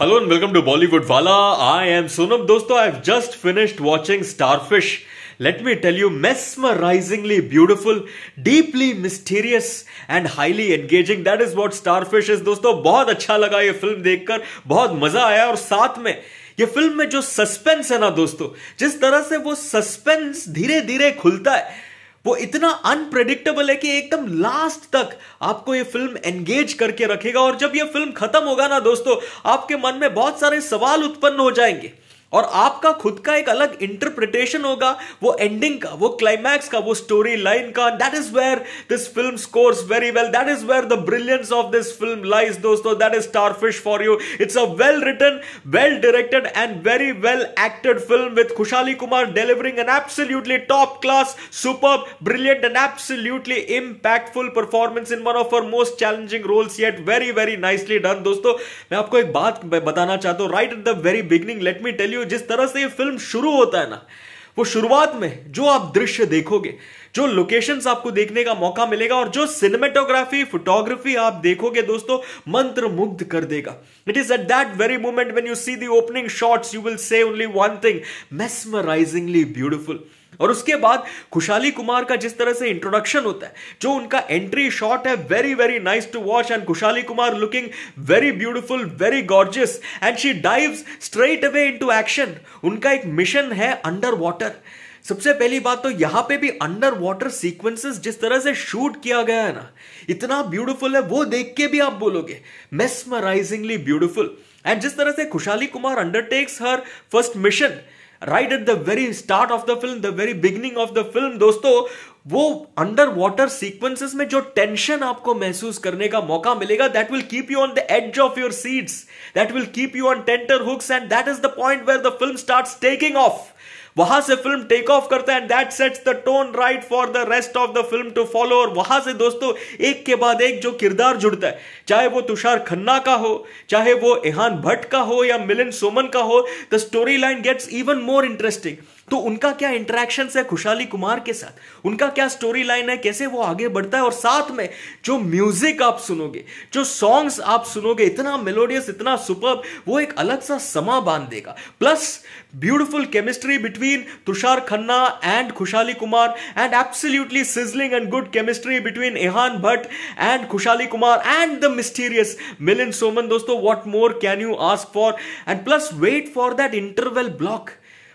Hello and welcome to Bollywood वाला I am Sonam दोस्तों I have just finished watching Starfish let me tell you mesmerisingly beautiful deeply mysterious and highly engaging that is what Starfish is दोस्तों बहुत अच्छा लगा ये film देखकर बहुत मजा आया और साथ में ये फिल्म में जो सस्पेंस है ना दोस्तों जिस तरह से वो सस्पेंस धीरे धीरे खुलता है वो इतना अनप्रेडिक्टेबल है कि एकदम लास्ट तक आपको ये फिल्म एंगेज करके रखेगा और जब ये फिल्म खत्म होगा ना दोस्तों आपके मन में बहुत सारे सवाल उत्पन्न हो जाएंगे और आपका खुद का एक अलग इंटरप्रिटेशन होगा वो एंडिंग का वो क्लाइमैक्स का वो स्टोरी लाइन का that is where this film scores very well that is where the brilliance of this film lies दोस्तों that is Starfish for you it's a well written well directed and very well acted film with Khushali Kumar delivering an absolutely top class super brilliant and absolutely impactful performance in one of our most challenging roles yet very very nicely done दोस्तों मैं आपको एक बात बताना चाहता हूं right at the very beginning let me tell you you जिस तरह से ये फिल्म शुरू होता है ना वो शुरुआत में जो आप दृश्य देखोगे जो लोकेशंस आपको देखने का मौका मिलेगा और जो सिनेमेटोग्राफी फोटोग्राफी आप देखोगे दोस्तों मंत्र मुग्ध कर देगा it is at that very moment when you see the opening shots you will say only one thing mesmerisingly beautiful और उसके बाद खुशाली कुमार का जिस तरह से इंट्रोडक्शन होता है जो उनका एंट्री शॉट है very very nice to watch and Khushali Kumar looking very beautiful very gorgeous and she dives straight away into action उनका एक मिशन है अंडर वाटर सबसे पहली बात तो यहां पे भी अंडर वाटर सीक्वेंसेस जिस तरह से शूट किया गया है ना इतना ब्यूटीफुल है वो देख के भी आप बोलोगे मेस्मराइजिंगली ब्यूटिफुल एंड जिस तरह से Khushali Kumar undertakes her first mission right at the very start of the film the very beginning of the film दोस्तों वो अंडर वाटर सीक्वेंसेस में जो टेंशन आपको महसूस करने का मौका मिलेगा that will keep you on the edge of your seats that will keep you on tenterhooks and that is the point where the film start taking off वहां से फिल्म टेक ऑफ करता है and that sets the tone right for the rest of the film to follow और वहां से दोस्तों एक के बाद एक जो किरदार जुड़ता है चाहे वो तुषार खन्ना का हो चाहे वो एहान भट्ट का हो या मिलिन सोमन का हो the story line gets even more interesting तो उनका क्या इंटरेक्शन है खुशहाली कुमार के साथ उनका क्या स्टोरी लाइन है कैसे वो आगे बढ़ता है और साथ में जो म्यूजिक आप सुनोगे जो सॉन्ग्स आप सुनोगे इतना मेलोडियस इतना सुपर वो एक अलग सा समा बांध देगा plus beautiful chemistry between Tushar Khanna and Khushali Kumar and absolutely sizzling and good chemistry between Ehan Bhatt and Khushali Kumar and the mysterious Milind Soman दोस्तों what more can you ask for and plus wait for that interval block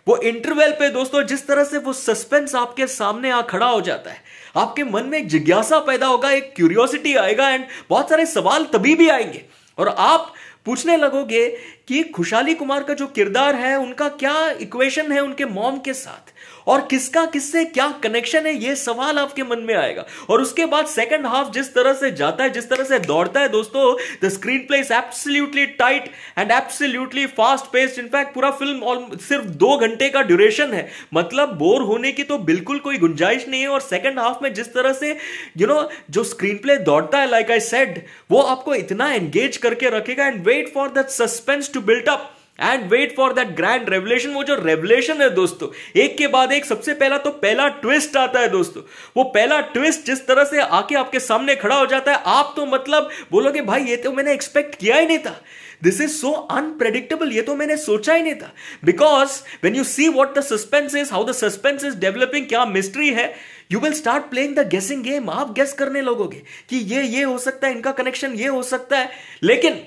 वो इंटरवेल पे दोस्तों जिस तरह से वो सस्पेंस आपके सामने आ खड़ा हो जाता है आपके मन में एक जिज्ञासा पैदा होगा एक क्यूरियोसिटी आएगा एंड बहुत सारे सवाल तभी भी आएंगे और आप पूछने लगोगे कि खुशाली कुमार का जो किरदार है उनका क्या इक्वेशन है उनके मॉम के साथ और किसका किससे क्या कनेक्शन है ये सवाल आपके मन में आएगा और उसके बाद सेकंड हाफ जिस तरह से जाता है जिस तरह से दौड़ता है दोस्तों the screenplay is absolutely tight and absolutely fast paced in fact पूरा फिल्म सिर्फ दो घंटे का ड्यूरेशन है मतलब बोर होने की तो बिल्कुल कोई गुंजाइश नहीं है और सेकंड हाफ में जिस तरह से यू you नो know, जो स्क्रीन प्ले दौड़ता है लाइक आई सेड वो आपको इतना एंगेज करके रखेगा and wait for that suspense to built up and wait for that grand revelation वो जो रेवलेशन है दोस्तों एक के बाद एक सबसे पहला तो पहला ट्विस्ट आता है दोस्तों वो पहला ट्विस्ट जिस तरह से आके आपके सामने खड़ा हो जाता है आप तो मतलब बोलोगे भाई ये तो मैंने एक्सपेक्ट किया ही नहीं था दिस इज सो अनप्रेडिक्टेबल ये तो मैंने सोचा ही नहीं था because when you see what the suspense is how the suspense is developing क्या मिस्ट्री है you will start playing the guessing game आप गेस करने लगोगे कि ये ये हो सकता है इनका कनेक्शन ये हो सकता है लेकिन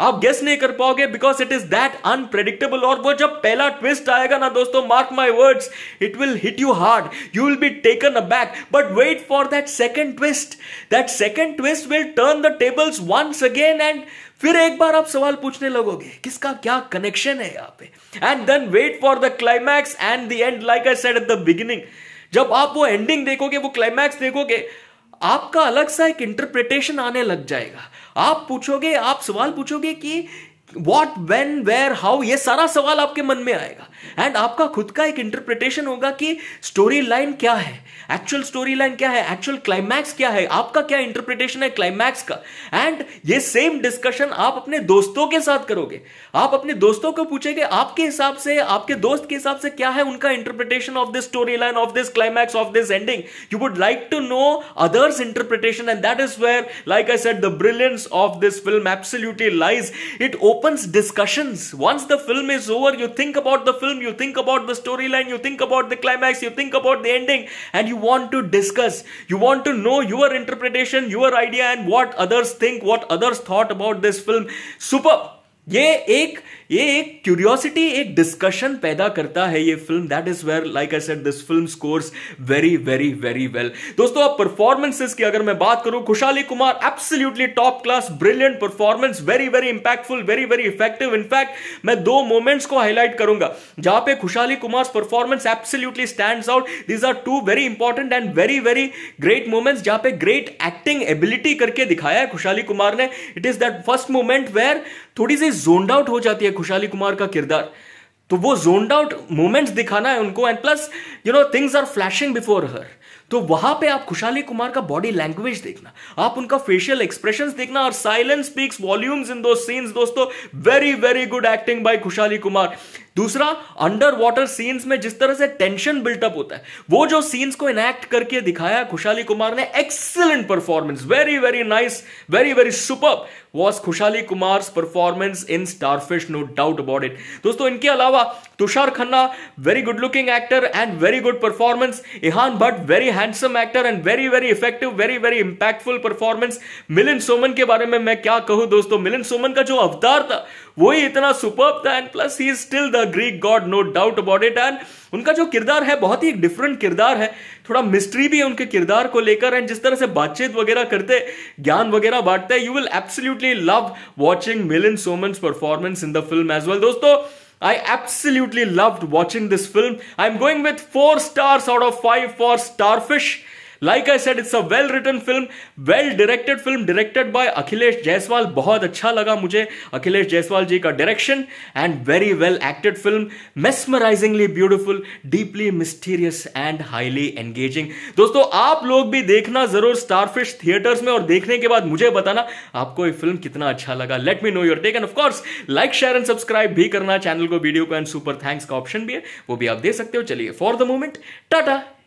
आप गेस नहीं कर पाओगे because it is that unpredictable और वो जब पहला ट्विस्ट आएगा ना दोस्तों mark my words it will hit you hard you will be taken aback but wait for that second twist that second twist will turn the tables once again and फिर एक बार आप सवाल पूछने लगोगे किसका क्या कनेक्शन है यहाँ पे and then wait for the climax and the end like I said at the beginning जब आप वो एंडिंग देखोगे वो क्लाइमैक्स देखोगे आपका अलग सा एक इंटरप्रिटेशन आने लग जाएगा आप पूछोगे आप सवाल पूछोगे कि वॉट वेन वेयर हाउ ये सारा सवाल आपके मन में आएगा एंड आपका खुद का एक इंटरप्रिटेशन होगा कि स्टोरी लाइन क्या है एक्चुअल स्टोरी लाइन क्या है एक्चुअल क्लाइमैक्स क्या है आपका क्या इंटरप्रिटेशन है क्लाइमैक्स का एंड ये सेम डिस्कशन आप अपने दोस्तों के साथ करोगे आप अपने दोस्तों को पूछेंगे आपके हिसाब से आपके दोस्त के हिसाब से क्या है उनका interpretation of this story line of this climax of this ending you would like to know others interpretation and that is where like I said the brilliance of this film absolutely lies it open opens discussions. Once the film is over, you think about the film, you think about the storyline, you think about the climax, you think about the ending, and you want to discuss. You want to know your interpretation, your idea, and what others think, what others thought about this film. Superb. ये ek. ये एक curiosity एक discussion पैदा करता है ये film that is where like I said this film scores very very very well दोस्तों अब परफॉर्मेंसेस की अगर मैं बात करूं Khushali Kumar absolutely top class brilliant performance very very impactful very very effective in fact मैं दो मोमेंट्स को हाईलाइट करूंगा जहां पे Khushali Kumar performance absolutely stand out these are two very important and very very great moments जहां पे ग्रेट एक्टिंग एबिलिटी करके दिखाया है खुशाली कुमार ने it is that first moment where थोड़ी सी जोन्ड आउट हो जाती है खुशाली कुमार का किरदार तो वो जोनड आउट मोमेंट्स दिखाना है उनको and plus you know things are flashing before her तो वहां पे आप खुशाली कुमार का बॉडी लैंग्वेज देखना आप उनका फेशियल एक्सप्रेशन देखना और साइलेंस स्पीक्स वॉल्यूम्स इन दो सीन्स दोस्तों very very good acting by Khushali Kumar दूसरा अंडर वाटर सीन्स में जिस तरह से टेंशन बिल्टअप होता है वो जो सीन्स को इनैक्ट करके दिखाया खुशाली कुमार ने excellent performance very very nice very very super was Khushali Kumar performance in Starfish no doubt about it दोस्तों इनके अलावा Tushar Khanna very good looking actor and very good performance Ehan Bhatt very handsome actor and very very effective very very impactful performance Milind Soman के बारे में मैं क्या कहूं दोस्तों मिलिन सोमन का जो अवतार था वो ही इतना सुपर्ब था and plus he is still the Greek god no doubt about it and उनका जो किरदार है बहुत ही एक डिफरेंट किरदार है थोड़ा मिस्ट्री भी है उनके किरदार को लेकर एंड जिस तरह से बातचीत वगैरह करते ज्ञान वगैरह बांटते you will absolutely love watching Milind Soman performance in the film as well दोस्तों I absolutely loved watching this film. I'm going with 4 stars out of 5 for Starfish. Like I said it's a well written film well directed film directed by Akhilesh Jaiswal बहुत अच्छा लगा मुझे अखिलेश जायसवाल जी का direction and very well acted film mesmerisingly beautiful deeply mysterious and highly engaging दोस्तों आप लोग भी देखना जरूर स्टारफिश थिएटर्स में और देखने के बाद मुझे बताना आपको ये फिल्म कितना अच्छा लगा let me know your take and of course like share and subscribe भी करना चैनल को वीडियो को एंड सुपर थैंक्स का ऑप्शन भी है वो भी आप दे सकते हो चलिए फॉर द मोमेंट टाटा